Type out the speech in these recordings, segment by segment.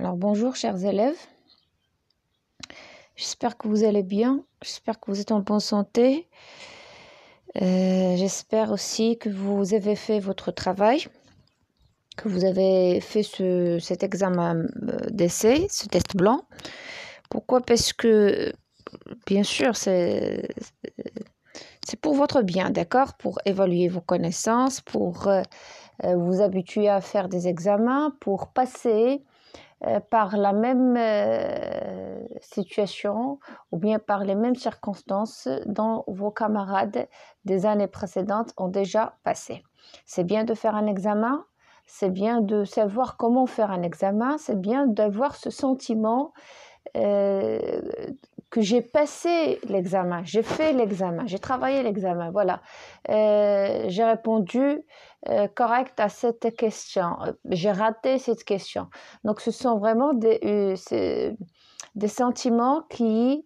Alors bonjour chers élèves, j'espère que vous allez bien, j'espère que vous êtes en bonne santé, euh, j'espère aussi que vous avez fait votre travail, que vous avez fait cet examen euh, d'essai, ce test blanc. Pourquoi Parce que bien sûr c'est pour votre bien, d'accord Pour évaluer vos connaissances, pour euh, vous habituer à faire des examens, pour passer euh, par la même euh, situation ou bien par les mêmes circonstances dont vos camarades des années précédentes ont déjà passé. C'est bien de faire un examen, c'est bien de savoir comment faire un examen, c'est bien d'avoir ce sentiment euh, que j'ai passé l'examen, j'ai fait l'examen, j'ai travaillé l'examen, voilà. j'ai répondu euh, correct à cette question. Euh, j'ai raté cette question. Donc, ce sont vraiment des, euh, des sentiments qui,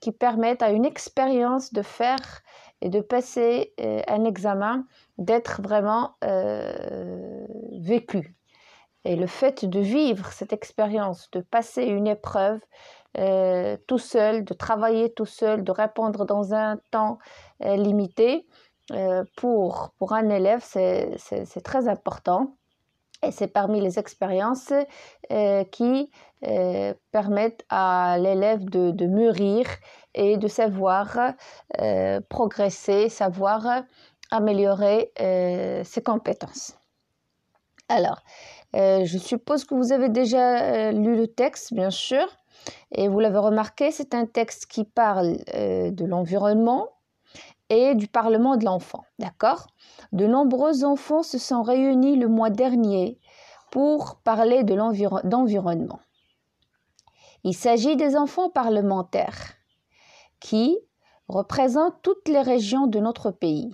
qui permettent à une expérience de faire et de passer un examen, d'être vraiment vécu. Et le fait de vivre cette expérience, de passer une épreuve, tout seul, de travailler tout seul, de répondre dans un temps limité, euh, pour, pour un élève, c'est très important. Et c'est parmi les expériences euh, qui euh, permettent à l'élève de, de, mûrir et de savoir progresser, savoir améliorer ses compétences. Alors, je suppose que vous avez déjà lu le texte, bien sûr, et vous l'avez remarqué, c'est un texte qui parle de l'environnement, et du Parlement de l'enfant. D'accord De nombreux enfants se sont réunis le mois dernier pour parler de l'environnement. Il s'agit des enfants parlementaires qui représentent toutes les régions de notre pays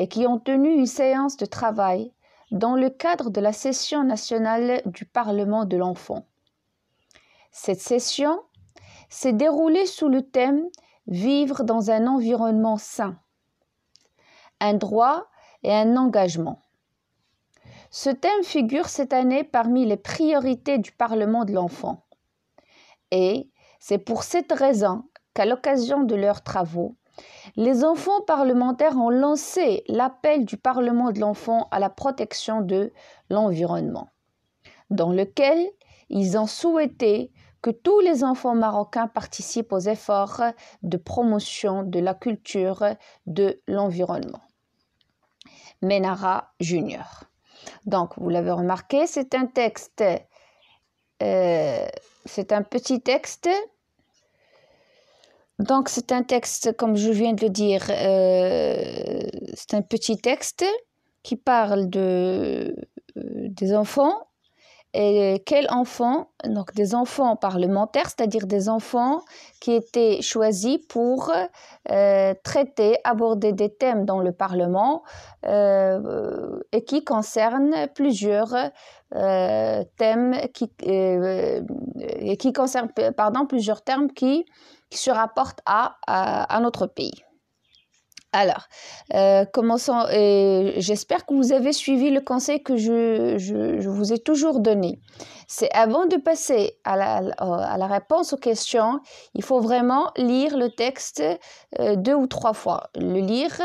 et qui ont tenu une séance de travail dans le cadre de la session nationale du Parlement de l'enfant. Cette session s'est déroulée sous le thème vivre dans un environnement sain, un droit et un engagement. Ce thème figure cette année parmi les priorités du Parlement de l'enfant. Et c'est pour cette raison qu'à l'occasion de leurs travaux, les enfants parlementaires ont lancé l'appel du Parlement de l'enfant à la protection de l'environnement, dans lequel ils ont souhaité que tous les enfants marocains participent aux efforts de promotion de la culture de l'environnement. Menara Junior. Donc, vous l'avez remarqué, c'est un texte, euh, c'est un petit texte. Donc, c'est un texte, comme je viens de le dire, euh, c'est un petit texte qui parle euh, des enfants et quels enfants, donc des enfants parlementaires, c'est-à-dire des enfants qui étaient choisis pour euh, traiter, aborder des thèmes dans le Parlement euh, et qui concernent plusieurs euh, thèmes qui, qui concernent pardon, plusieurs thèmes qui, se rapportent à, à notre pays. Alors, euh, commençons. et J'espère que vous avez suivi le conseil que je, vous ai toujours donné. C'est avant de passer à la, réponse aux questions, il faut vraiment lire le texte euh, deux ou trois fois. Le lire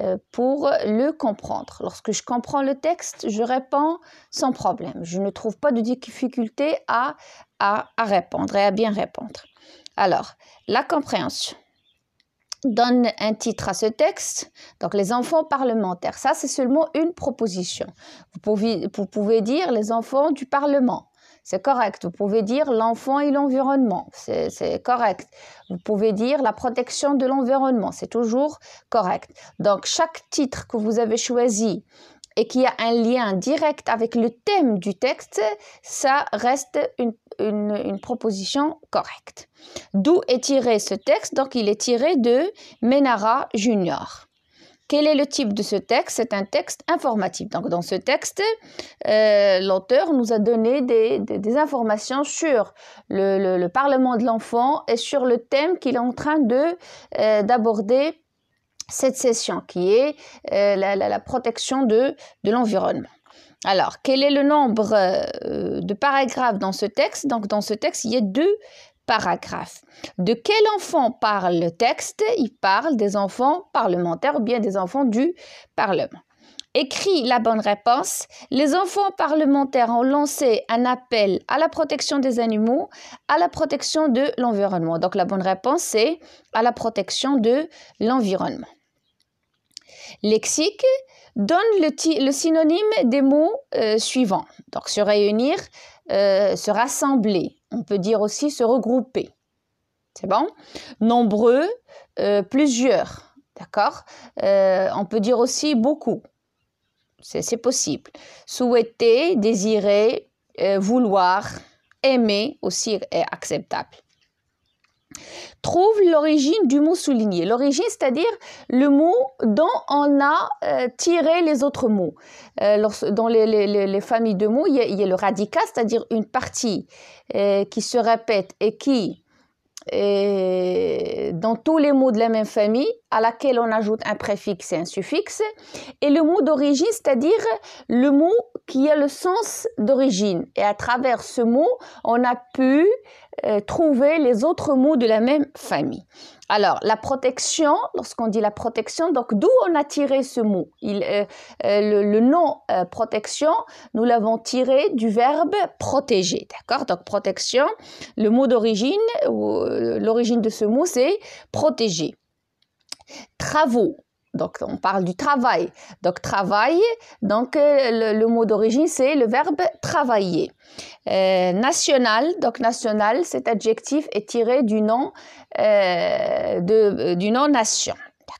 euh, pour le comprendre. Lorsque je comprends le texte, je réponds sans problème. Je ne trouve pas de difficulté à répondre et à bien répondre. Alors, la compréhension donne un titre à ce texte, donc les enfants parlementaires. Ça, c'est seulement une proposition. Vous pouvez, vous pouvez dire les enfants du Parlement. C'est correct. Vous pouvez dire l'enfant et l'environnement. C'est correct. Vous pouvez dire la protection de l'environnement. C'est toujours correct. Donc, chaque titre que vous avez choisi et qui a un lien direct avec le thème du texte, ça reste une, une, proposition correcte. D'où est tiré ce texte Donc il est tiré de Menara Junior. Quel est le type de ce texte C'est un texte informatif. Donc, dans ce texte, euh, l'auteur nous a donné des, informations sur le, Parlement de l'enfant et sur le thème qu'il est en train euh, d'aborder cette session, qui est euh, la, la, protection de, de l'environnement. Alors, quel est le nombre euh, de paragraphes dans ce texte Donc, dans ce texte, il y a deux paragraphes. De quel enfant parle le texte Il parle des enfants parlementaires ou bien des enfants du Parlement. Écrit la bonne réponse. Les enfants parlementaires ont lancé un appel à la protection des animaux, à la protection de l'environnement. Donc la bonne réponse, c'est à la protection de l'environnement. Lexique, donne le, synonyme des mots euh, suivants. Donc se réunir, euh, se rassembler. On peut dire aussi se regrouper. C'est bon Nombreux, euh, plusieurs. D'accord On peut dire aussi beaucoup. C'est possible. Souhaiter, désirer, vouloir, aimer aussi est acceptable trouve l'origine du mot souligné. L'origine, c'est-à-dire le mot dont on a euh, tiré les autres mots. Euh, dans les, familles de mots, il y a, le radical, c'est-à-dire une partie euh, qui se répète et qui est dans tous les mots de la même famille, à laquelle on ajoute un préfixe et un suffixe, et le mot d'origine, c'est-à-dire le mot qui a le sens d'origine. Et à travers ce mot, on a pu euh, trouver les autres mots de la même famille. Alors, la protection, lorsqu'on dit la protection, donc d'où on a tiré ce mot Il, euh, euh, le, nom protection, nous l'avons tiré du verbe protéger, d'accord Donc, protection, le mot d'origine, l'origine de ce mot, c'est protéger. Travaux, donc, on parle du travail. Donc, travail, donc, euh, le, mot d'origine, c'est le verbe travailler. Euh, national, donc national, cet adjectif est tiré du nom, euh, euh du nom nation.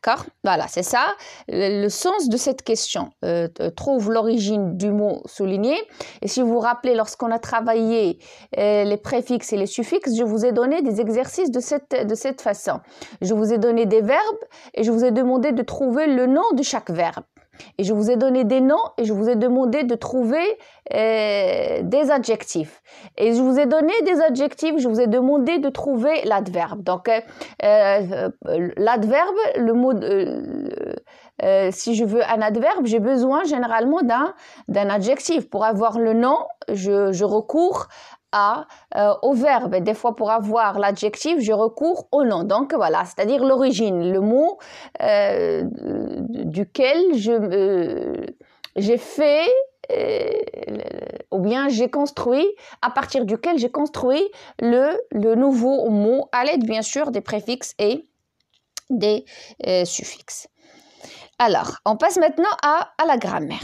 D'accord Voilà, c'est ça le, sens de cette question. Euh, euh, trouve l'origine du mot souligné. Et si vous vous rappelez, lorsqu'on a travaillé euh, les préfixes et les suffixes, je vous ai donné des exercices de cette, de cette façon. Je vous ai donné des verbes et je vous ai demandé de trouver le nom de chaque verbe. Et je vous ai donné des noms et je vous ai demandé de trouver euh, des adjectifs. Et je vous ai donné des adjectifs, je vous ai demandé de trouver l'adverbe. Donc, euh, euh, l'adverbe, le mot... si je veux un adverbe, j'ai besoin généralement d'un, d'un adjectif. Pour avoir le nom, je, je recours à euh, au verbe. Des fois, pour avoir l'adjectif, je recours au nom. Donc voilà, c'est-à-dire l'origine, le mot euh, duquel j'ai fait euh, ou bien j'ai construit, à partir duquel j'ai construit le, nouveau mot à l'aide bien sûr des préfixes et des suffixes. Alors, on passe maintenant à la grammaire.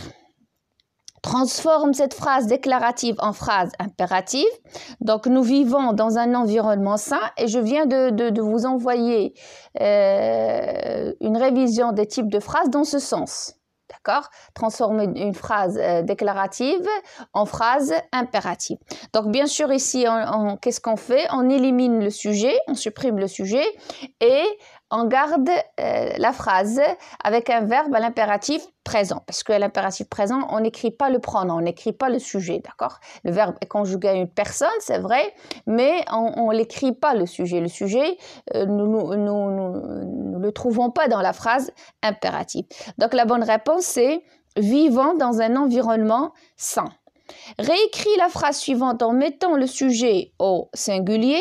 Transforme cette phrase déclarative en phrase impérative. Donc, nous vivons dans un environnement sain et je viens de, vous envoyer euh, une révision des types de phrases dans ce sens. D'accord Transformer une phrase euh, déclarative en phrase impérative. Donc, bien sûr, ici, qu'est-ce qu'on fait On élimine le sujet, on supprime le sujet et on garde euh, la phrase avec un verbe à l'impératif présent. Parce que l'impératif présent, on n'écrit pas le pronom, on n'écrit pas le sujet, d'accord Le verbe est conjugué à une personne, c'est vrai, mais on n'écrit pas le sujet. Le sujet, euh, nous ne le trouvons pas dans la phrase impérative. Donc la bonne réponse, c'est vivant dans un environnement sain. Réécris la phrase suivante en mettant le sujet au singulier.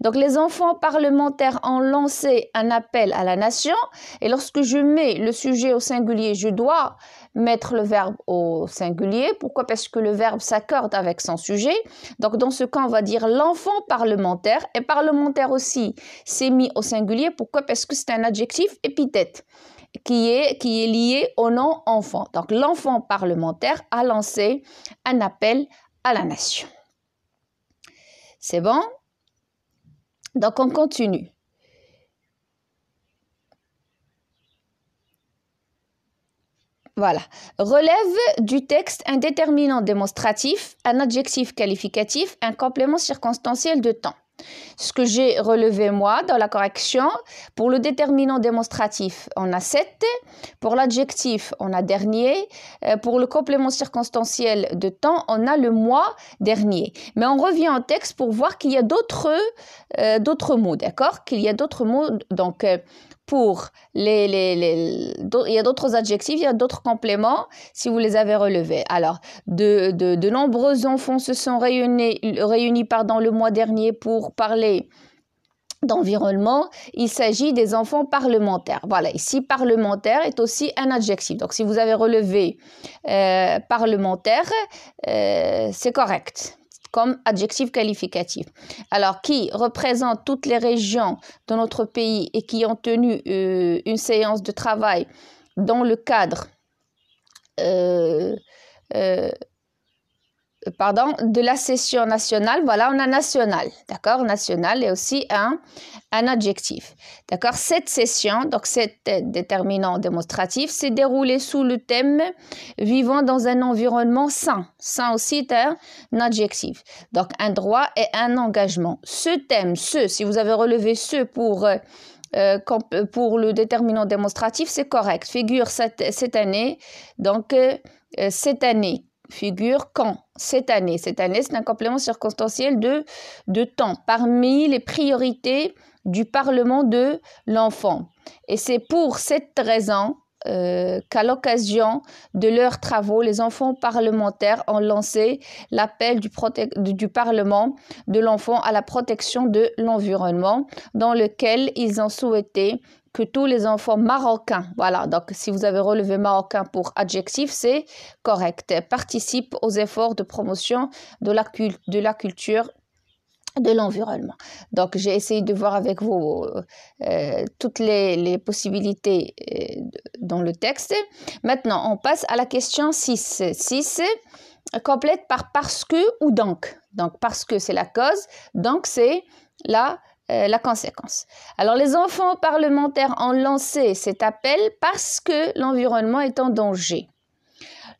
Donc les enfants parlementaires ont lancé un appel à la nation et lorsque je mets le sujet au singulier, je dois mettre le verbe au singulier. Pourquoi Parce que le verbe s'accorde avec son sujet. Donc dans ce cas, on va dire l'enfant parlementaire et parlementaire aussi. s'est mis au singulier. Pourquoi Parce que c'est un adjectif épithète qui est, qui est lié au nom enfant. Donc l'enfant parlementaire a lancé un appel à la nation. C'est bon Donc on continue. Voilà. Relève du texte un déterminant démonstratif, un adjectif qualificatif, un complément circonstanciel de temps. Ce que j'ai relevé moi dans la correction, pour le déterminant démonstratif, on a 7, pour l'adjectif, on a dernier, euh, pour le complément circonstanciel de temps, on a le mois dernier. Mais on revient au texte pour voir qu'il y a d'autres euh, mots, d'accord Qu'il y a d'autres mots. Donc, euh, pour les, les, les, il y a d'autres adjectifs, il y a d'autres compléments si vous les avez relevés. Alors, de, de, de nombreux enfants se sont réunis, réunis le mois dernier pour parler d'environnement, il s'agit des enfants parlementaires. Voilà, ici parlementaire est aussi un adjectif. Donc si vous avez relevé euh, parlementaire, euh, c'est correct comme adjectif qualificatif. Alors, qui représente toutes les régions de notre pays et qui ont tenu euh, une séance de travail dans le cadre euh, euh, pardon, de la session nationale, voilà, on a national, d'accord National est aussi un, un adjectif, d'accord Cette session, donc cet déterminant démonstratif, s'est déroulée sous le thème « Vivant dans un environnement sain ». Sain aussi est un adjectif, donc un droit et un engagement. Ce thème, ce, si vous avez relevé ce pour... Euh, euh, pour le déterminant démonstratif, c'est correct. Figure cette, année, donc euh, cette année figure quand Cette année. Cette année, c'est un complément circonstanciel de, temps parmi les priorités du Parlement de l'enfant. Et c'est pour cette raison euh, qu'à l'occasion de leurs travaux, les enfants parlementaires ont lancé l'appel du, Parlement de l'enfant à la protection de l'environnement, dans lequel ils ont souhaité que tous les enfants marocains, voilà, donc si vous avez relevé marocain pour adjectif, c'est correct, Participe aux efforts de promotion de la, de la culture de l'environnement. Donc j'ai essayé de voir avec vous euh, toutes les, possibilités euh, dans le texte. Maintenant, on passe à la question 6. 6 complète par parce que ou donc. Donc parce que c'est la cause, donc c'est la euh, la conséquence. Alors les enfants parlementaires ont lancé cet appel parce que l'environnement est en danger.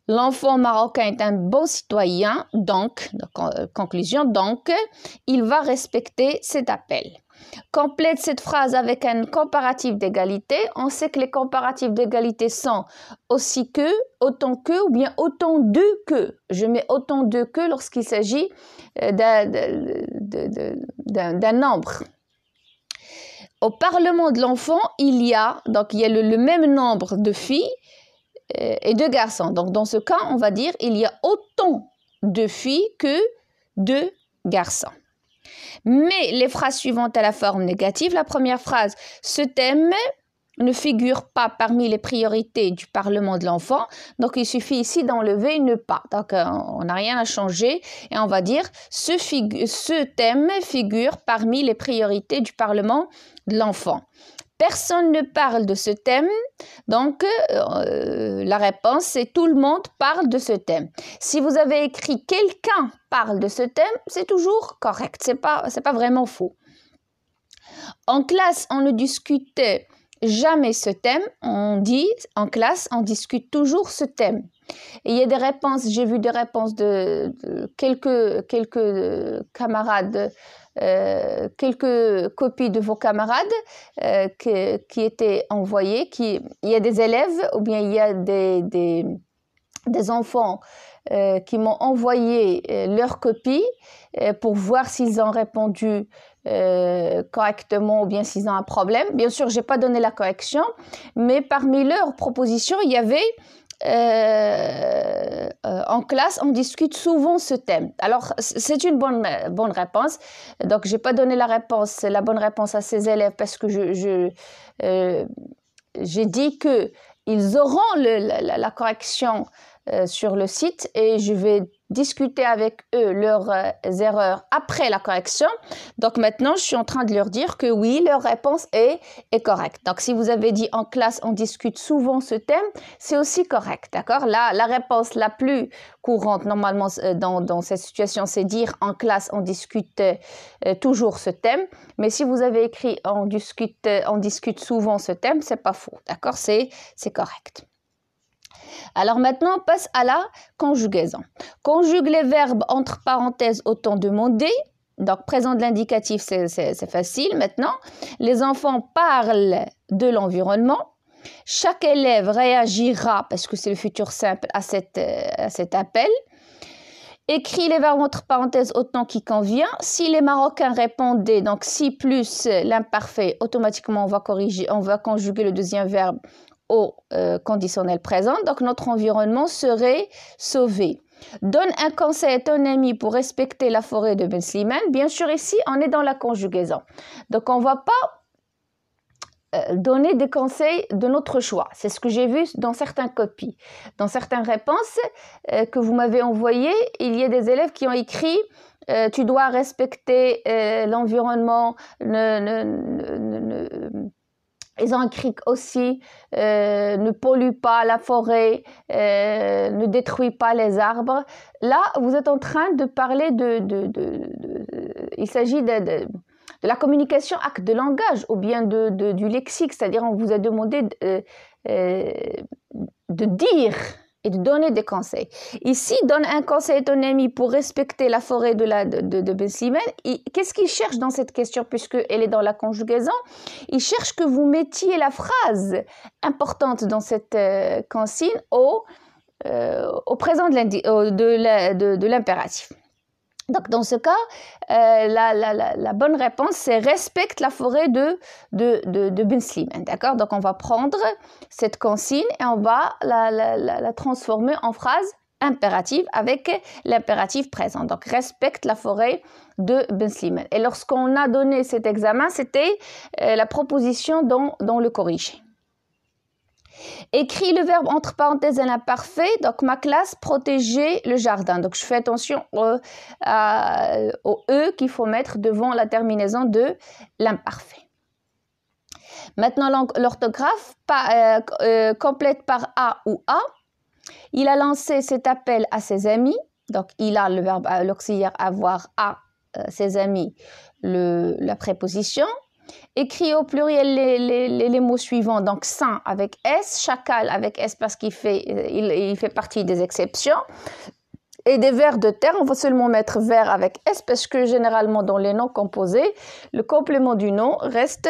L'enfant marocain est un bon citoyen, donc, euh, conclusion, donc, il va respecter cet appel. Complète cette phrase avec un comparatif d'égalité. On sait que les comparatifs d'égalité sont aussi que, autant que, ou bien autant de que. Je mets autant de que lorsqu'il s'agit euh, d'un nombre au Parlement de l'enfant, il y a, donc il y a le, même nombre de filles euh, et de garçons. Donc dans ce cas, on va dire il y a autant de filles que de garçons. Mais les phrases suivantes à la forme négative, la première phrase, ce thème ne figure pas parmi les priorités du Parlement de l'enfant. Donc il suffit ici d'enlever ne pas. Donc euh, on n'a rien à changer et on va dire ce, thème figure parmi les priorités du Parlement de l'enfant. Personne ne parle de ce thème, donc euh, euh, la réponse c'est tout le monde parle de ce thème. Si vous avez écrit quelqu'un parle de ce thème, c'est toujours correct, c'est pas pas vraiment faux. En classe, on le discutait jamais ce thème. On dit en classe, on discute toujours ce thème. il y a des réponses, j'ai vu des réponses de, quelques, quelques euh, camarades, euh, quelques copies de vos camarades euh, qui étaient envoyées. Qui, il y a des élèves ou bien il y a des, des, enfants qui m'ont envoyé leurs copies pour voir s'ils ont répondu euh, correctement ou bien s'ils ont un problème. Bien sûr, j'ai pas donné la correction, mais parmi leurs propositions, il y avait euh, euh, en classe, on discute souvent ce thème. Alors, c'est une bonne, bonne réponse. Donc, j'ai pas donné la réponse, la bonne réponse à ces élèves parce que je, j'ai dit que ils auront la, la, correction sur le site et je vais discuter avec eux leurs euh, erreurs après la correction. Donc maintenant, je suis en train de leur dire que oui, leur réponse est, correcte. Donc si vous avez dit en classe, on discute souvent ce thème, c'est aussi correct, d'accord la, la réponse la plus courante normalement euh, dans, cette situation, c'est dire en classe, on discute euh, toujours ce thème. Mais si vous avez écrit on discute, on discute souvent ce thème, c'est pas faux, d'accord C'est correct. Alors maintenant, passe à la conjugaison. Conjugue les verbes entre parenthèses au temps demandé. Donc, présent de l'indicatif, c'est facile maintenant. Les enfants parlent de l'environnement. Chaque élève réagira, parce que c'est le futur simple, à, euh, à cet appel. Écris les verbes entre parenthèses au temps qui convient. Si les Marocains répondaient, donc si plus l'imparfait, automatiquement on va corriger, on va conjuguer le deuxième verbe au euh, conditionnel présent, donc notre environnement serait sauvé. Donne un conseil à ton ami pour respecter la forêt de Ben Slimane. Bien sûr, ici, on est dans la conjugaison. Donc, on ne va pas euh, donner des conseils de notre choix. C'est ce que j'ai vu dans certaines copies. Dans certaines réponses euh, que vous m'avez envoyées, il y a des élèves qui ont écrit tu dois respecter l'environnement, ils ont un aussi, euh, ne pollue pas la forêt, euh, ne détruit pas les arbres. Là, vous êtes en train de parler de... de, de, de il s'agit de, la communication acte de langage ou bien de, du lexique, c'est-à-dire on vous a demandé de, euh, dire et de donner des conseils. Ici, donne un conseil à ton ami pour respecter la forêt de, la, de, de, ben Qu'est-ce qu'il cherche dans cette question, puisqu'elle est dans la conjugaison Il cherche que vous mettiez la phrase importante dans cette euh, consigne au, euh, au présent de l'impératif. Donc, dans ce cas, euh, la, la, bonne réponse, c'est respecte la forêt de, de, hein, D'accord Donc, on va prendre cette consigne et on va la, transformer en phrase impérative avec l'impératif présent. Donc, respecte la forêt de Benslimen. Et lorsqu'on a donné cet examen, c'était euh, la proposition dans, dans le corrigé. Écris le verbe entre parenthèses à l'imparfait. Donc, ma classe protégeait le jardin. Donc, je fais attention au, E qu'il faut mettre devant la terminaison de l'imparfait. Maintenant, l'orthographe euh, euh, complète par A ou A. Il a lancé cet appel à ses amis. Donc, il a le verbe, euh, l'auxiliaire avoir à ses amis, la préposition. Écris au pluriel les, mots suivants. Donc, saint » avec S, chacal avec S parce qu'il fait, euh, il, fait partie des exceptions. Et des vers de terre, on va seulement mettre vers avec S parce que généralement dans les noms composés, le complément du nom reste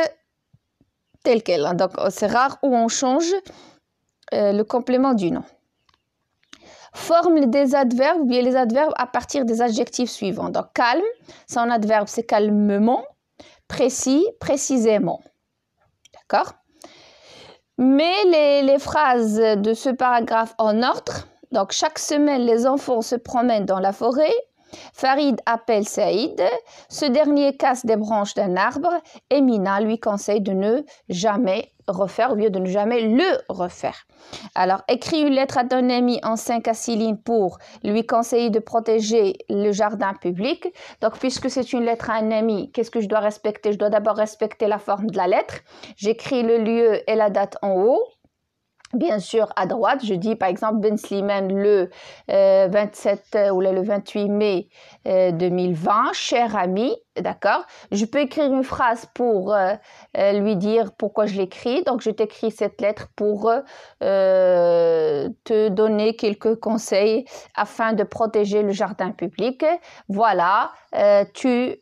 tel quel. Hein. Donc euh, c'est rare où on change euh, le complément du nom. Forme des adverbes, ou bien les adverbes à partir des adjectifs suivants. Donc calme, un adverbe c'est calmement précis, précisément. D'accord Mais les, les phrases de ce paragraphe en ordre, donc chaque semaine, les enfants se promènent dans la forêt, Farid appelle Saïd, ce dernier casse des branches d'un arbre et Mina lui conseille de ne jamais refaire au lieu de ne jamais le refaire. Alors, écris une lettre à ton ami en 5 à 6 lignes pour lui conseiller de protéger le jardin public. Donc, puisque c'est une lettre à un ami, qu'est-ce que je dois respecter Je dois d'abord respecter la forme de la lettre. J'écris le lieu et la date en haut. Bien sûr, à droite, je dis par exemple Ben Slimane le 27 euh, euh, ou le 28 mai 2020, euh, cher ami, D'accord Je peux écrire une phrase pour euh, euh, lui dire pourquoi je l'écris. Donc, je t'écris cette lettre pour euh, te donner quelques conseils afin de protéger le jardin public. Voilà, tu,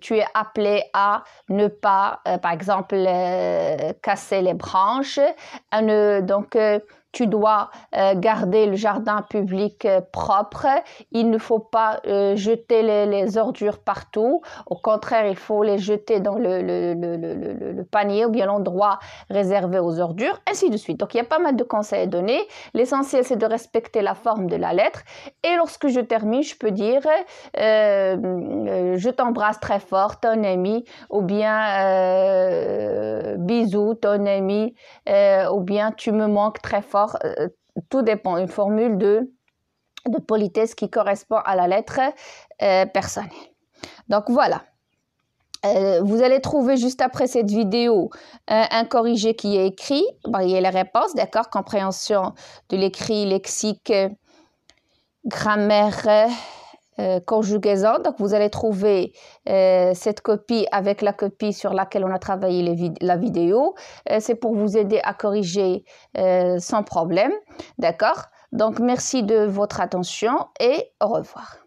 tu es appelé à ne pas, par exemple, casser les branches, donc tu dois euh, garder le jardin public euh, propre. Il ne faut pas euh, jeter les, ordures partout. Au contraire, il faut les jeter dans le, le panier ou bien l'endroit réservé aux ordures, ainsi de suite. Donc, il y a pas mal de conseils à donner. L'essentiel, c'est de respecter la forme de la lettre. Et lorsque je termine, je peux dire je t'embrasse très fort, ton ami, ou bien bisous, ton ami, ou bien tu me manques très fort euh, tout dépend. Une formule de, de politesse qui correspond à la lettre euh, personnelle. Donc voilà. Euh, vous allez trouver juste après cette vidéo un, corrigé qui est écrit. il y a les réponses, d'accord Compréhension de l'écrit, lexique, grammaire. Euh, conjugaison. Donc, vous allez trouver euh, cette copie avec la copie sur laquelle on a travaillé la vidéo. Euh, c'est pour vous aider à corriger sans problème. D'accord Donc, merci de votre attention et au revoir.